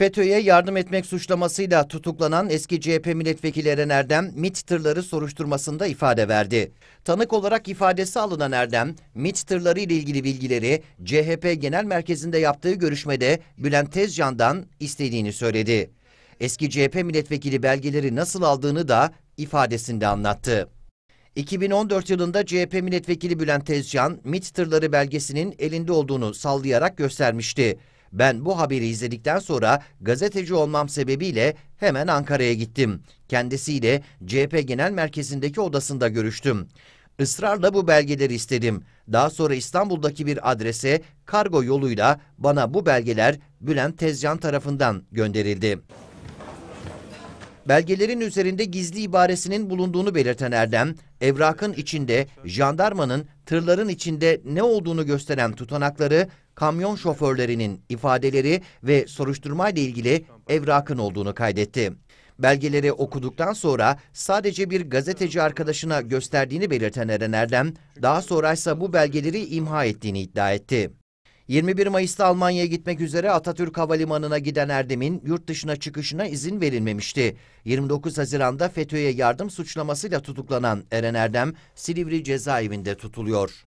FETÖ'ye yardım etmek suçlamasıyla tutuklanan eski CHP milletvekili Eren Erdem, MIT tırları soruşturmasında ifade verdi. Tanık olarak ifadesi alınan Erdem, MIT tırları ile ilgili bilgileri CHP Genel Merkezi'nde yaptığı görüşmede Bülent Tezcan'dan istediğini söyledi. Eski CHP milletvekili belgeleri nasıl aldığını da ifadesinde anlattı. 2014 yılında CHP milletvekili Bülent Tezcan, MIT tırları belgesinin elinde olduğunu sallayarak göstermişti. Ben bu haberi izledikten sonra gazeteci olmam sebebiyle hemen Ankara'ya gittim. Kendisiyle CHP Genel Merkezi'ndeki odasında görüştüm. Israrla bu belgeleri istedim. Daha sonra İstanbul'daki bir adrese kargo yoluyla bana bu belgeler Bülent Tezcan tarafından gönderildi. Belgelerin üzerinde gizli ibaresinin bulunduğunu belirten Erdem, evrakın içinde jandarmanın tırların içinde ne olduğunu gösteren tutanakları, kamyon şoförlerinin ifadeleri ve soruşturmayla ilgili evrakın olduğunu kaydetti. Belgeleri okuduktan sonra sadece bir gazeteci arkadaşına gösterdiğini belirten Eren Erdem, daha sonra ise bu belgeleri imha ettiğini iddia etti. 21 Mayıs'ta Almanya'ya gitmek üzere Atatürk Havalimanı'na giden Erdem'in yurt dışına çıkışına izin verilmemişti. 29 Haziran'da FETÖ'ye yardım suçlamasıyla tutuklanan Eren Erdem Silivri cezaevinde tutuluyor.